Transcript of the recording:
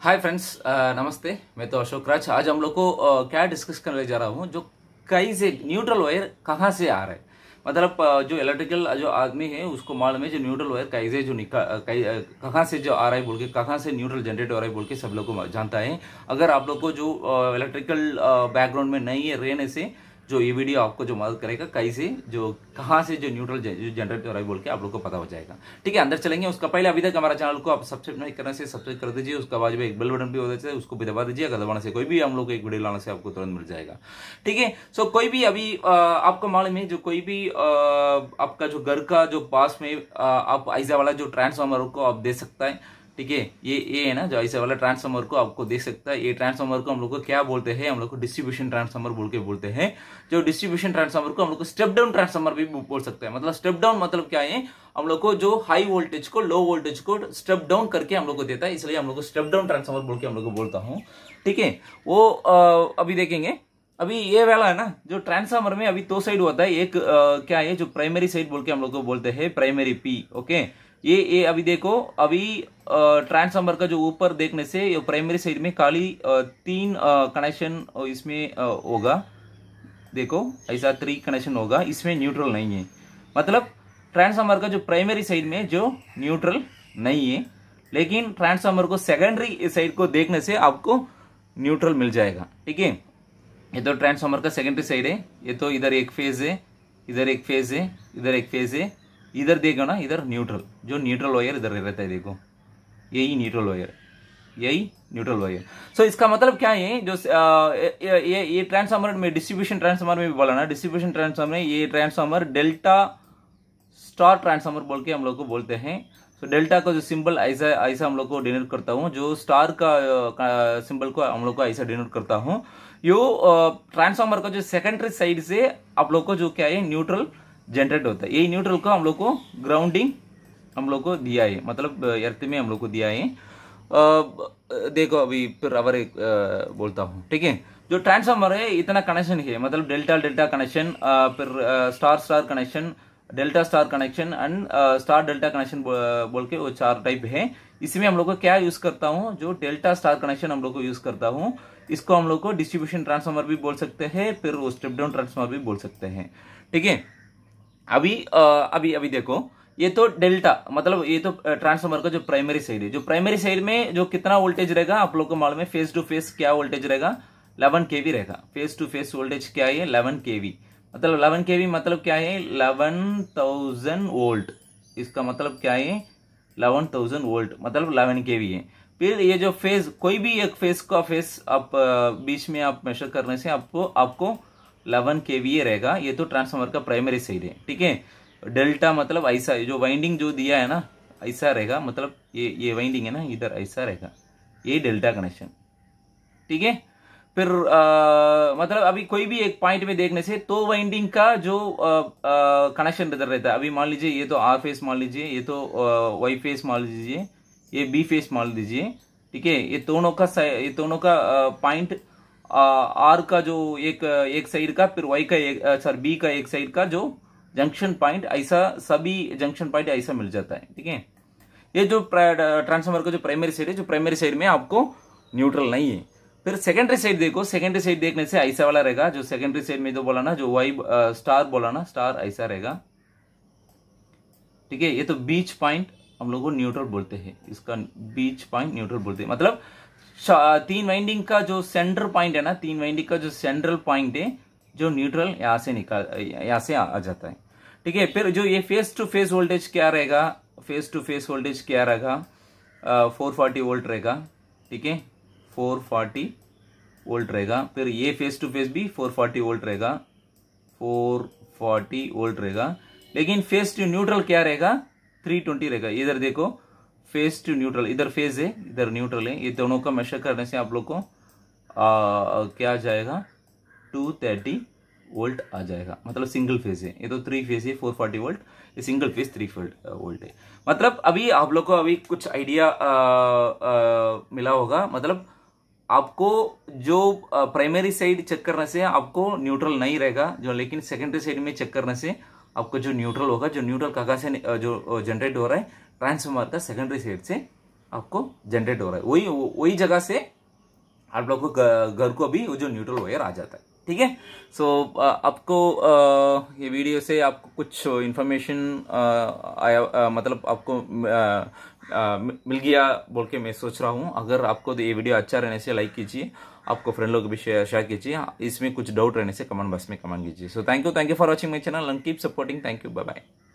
hi friends uh, नमस्ते मैं तो अशोक राज आज हम लोग को uh, क्या डिस्कस करने जा रहा हूँ जो कई से न्यूट्रल वायर कहाँ से आ रहे मतलब uh, जो इलेक्ट्रिकल जो आदमी है उसको मालूम है जो न्यूट्रल वायर कहीं से जो निकाल कहाँ से जो आ रहा है बोल के कहाँ से न्यूट्रल जनरेट हो रहा है बोल के सब लोग को जानता है अगर आप लोग को जो इलेक्ट्रिकल बैकग्राउंड में नहीं है रहने से जो ये वीडियो आपको जो मदद करेगा कई से जो कहाँ से जो न्यूट्रल जनरेट हो रहा है बोल के आप लोग को पता हो जाएगा ठीक है अंदर चलेंगे उसका पहले अभी तक हमारा चैनल को आप सब्सक्राइब नहीं करने से सब्सक्राइब कर दीजिए उसका बाद एक बेल बटन भी हो जाता है उसको भी दबा दीजिए अगर दबाने से कोई भी हम लोग को एक वीडियो लाने से आपको तुरंत मिल जाएगा ठीक है सो कोई भी अभी आपको मालूम है जो कोई भी आपका जो घर का जो पास में आप ऐसा वाला जो ट्रांसफॉर्मर को आप दे सकता है ठीक है ये ए है ना जो ऐसे वाला ट्रांसफार्मर को आपको देख सकता है ये ट्रांसफार्मर को हम लोग को क्या बोलते हैं हम लोग को डिस्ट्रीब्यूशन ट्रांसफार्मर बोल के बोलते हैं जो डिस्ट्रीब्यूशन ट्रांसफार्मर को हम लोग को स्टेप डाउन ट्रांसफार्मर भी बोल सकते हैं मतलब स्टेप डाउन मतलब क्या है हम लोग को जो हाई वोल्टेज को लो वोल्टेज को स्टेप डाउन करके हम लोग को देता है इसलिए हम लोग को स्टेप डाउन ट्रांसफार्मर बोल के हम लोग को बोलता हूँ ठीक है वो अभी देखेंगे अभी ये वाला है ना जो ट्रांसफार्मर में अभी दो साइड होता है एक आ, क्या है जो प्राइमरी साइड बोल के हम लोग को बोलते हैं प्राइमरी पी ओके ये ये अभी देखो अभी ट्रांसफार्मर का जो ऊपर देखने से प्राइमरी साइड में खाली तीन कनेक्शन इसमें होगा देखो ऐसा थ्री कनेक्शन होगा इसमें न्यूट्रल नहीं है मतलब ट्रांसफार्मर का जो प्राइमरी साइड में जो न्यूट्रल नहीं है लेकिन ट्रांसफार्मर को सेकेंडरी साइड को देखने से आपको न्यूट्रल मिल जाएगा ठीक है ये तो ट्रांसफार्मर का सेकेंडरी साइड है ये तो इधर एक फेज है इधर एक फेज है इधर एक फेज है इधर देखो ना इधर न्यूट्रल जो न्यूट्रल वायर इधर रहता है देखो यही न्यूट्रल वायर यही न्यूट्रल वायर सो so, इसका मतलब क्या है जो ये ये, ट्रांसफार्मर में डिस्ट्रीब्यूशन ट्रांसफार्मर में भी बोला ना डिस्ट्रीब्यूशन ट्रांसफार्मर ये ट्रांसफार्मर डेल्टा स्टार ट्रांसफार्मर बोल के हम लोग को बोलते हैं सो so, डेल्टा का जो सिंबल ऐसा ऐसा हम लोग को डिनोट करता हूँ जो स्टार का सिंबल को हम लोग को ऐसा डिनोट करता हूँ यो ट्रांसफार्मर का जो सेकेंडरी साइड से आप लोग को जो क्या है न्यूट्रल जनरेट होता है यही न्यूट्रल को हम लोग को ग्राउंडिंग हम लोग को दिया है मतलब अर्थ में हम लोग को दिया है देखो अभी फिर अवर बोलता हूँ ठीक है जो ट्रांसफार्मर है इतना कनेक्शन है मतलब डेल्टा डेल्टा कनेक्शन फिर star star connection delta star connection and star delta connection बोल के वो चार टाइप है इसमें हम लोग को क्या यूज करता हूँ जो डेल्टा स्टार कनेक्शन हम लोग को यूज करता हूँ इसको हम लोग को डिस्ट्रीब्यूशन ट्रांसफार्मर भी बोल सकते हैं फिर वो स्टेप डाउन ट्रांसफार्मर भी बोल सकते हैं ठीक है अभी अभी अभी देखो ये तो डेल्टा मतलब ये तो ट्रांसफार्मर का जो प्राइमरी साइड है जो प्राइमरी साइड में जो कितना वोल्टेज रहेगा आप लोग को मालूम है फेस टू फेस क्या वोल्टेज रहेगा 11 केवी रहेगा फेस टू फेस वोल्टेज क्या है 11 केवी मतलब 11 केवी मतलब क्या है लेवन थाउजेंड वोल्ट इसका मतलब क्या है लेवन थाउजेंड वोल्ट मतलब 11 केवी है फिर ये जो फेज कोई भी एक फेज का फेज आप बीच में आप मेजर करने से आपको आपको के वी रहेगा ये तो ट्रांसफार्मर का प्राइमरी साइड है ठीक है डेल्टा मतलब ऐसा जो वाइंडिंग जो दिया है ना ऐसा रहेगा मतलब ये ये वाइंडिंग है ना इधर ऐसा रहेगा ये डेल्टा कनेक्शन ठीक है फिर आ, मतलब अभी कोई भी एक पॉइंट में देखने से तो वाइंडिंग का जो कनेक्शन इधर रहता है अभी मान लीजिए ये तो आर फेस मान लीजिए ये तो वाई फेस मान लीजिए ये बी फेस मान लीजिए ठीक है ये दोनों का ये दोनों का पॉइंट आर का जो एक एक साइड का फिर वाई का एक सॉरी बी का एक साइड का जो जंक्शन पॉइंट ऐसा सभी जंक्शन पॉइंट ऐसा मिल जाता है ठीक है ये जो ट्रांसफार्मर का जो प्राइमरी साइड है जो प्राइमरी साइड में आपको न्यूट्रल नहीं है फिर सेकेंडरी साइड देखो सेकेंडरी साइड देखने से ऐसा वाला रहेगा जो सेकेंडरी साइड में जो बोला ना जो वाई स्टार बोला ना स्टार ऐसा रहेगा ठीक है ये तो बीच पॉइंट हम लोग को न्यूट्रल बोलते हैं इसका बीच पॉइंट न्यूट्रल बोलते हैं मतलब तीन वाइंडिंग का जो सेंट्रल पॉइंट है ना तीन वाइंडिंग का जो सेंट्रल पॉइंट है जो न्यूट्रल यहां से निकाल यहां से आ जाता है ठीक है फिर जो ये फेस टू फेस वोल्टेज क्या रहेगा फेस टू फेस वोल्टेज क्या रहेगा फोर फोर्टी वोल्ट रहेगा ठीक है फोर फोर्टी वोल्ट रहेगा फिर ये फेस टू फेस भी फोर फोर्टी वोल्ट रहेगा फोर फोर्टी वोल्ट रहेगा लेकिन फेस टू न्यूट्रल क्या रहेगा थ्री ट्वेंटी रहेगा इधर देखो फेज टू न्यूट्रल इधर फेज है इधर न्यूट्रल है ये दोनों का मेशर करने से आप लोग को आ, क्या आ जाएगा टू थर्टी वोल्ट आ जाएगा मतलब सिंगल फेज है ये तो थ्री फेज है फोर फोर्टी वोल्ट ये सिंगल फेज थ्री वोल्ट है मतलब अभी आप लोग को अभी कुछ आइडिया मिला होगा मतलब आपको जो प्राइमरी साइड चेक करने से आपको न्यूट्रल नहीं रहेगा जो लेकिन सेकेंडरी साइड में चेक करने से आपको जो न्यूट्रल होगा जो न्यूट्रल कहाँ से जो जनरेट हो रहा है ट्रांसफार्मर का सेकेंडरी साइड से आपको जनरेट हो रहा है वही वही जगह से आप लोग को घर को भी वो जो न्यूट्रल वायर आ जाता है ठीक है सो आपको आ, ये वीडियो से आपको कुछ इन्फॉर्मेशन आया आ, मतलब आपको आ, आ, मिल गया बोल के मैं सोच रहा हूँ अगर आपको ये वीडियो अच्छा रहने से लाइक कीजिए आपको फ्रेंड लोग भी शेयर शेयर कीजिए हाँ, इसमें कुछ डाउट रहने से कमेंट बॉक्स में कमेंट कीजिए so thank you thank you for watching my channel and keep supporting thank you bye bye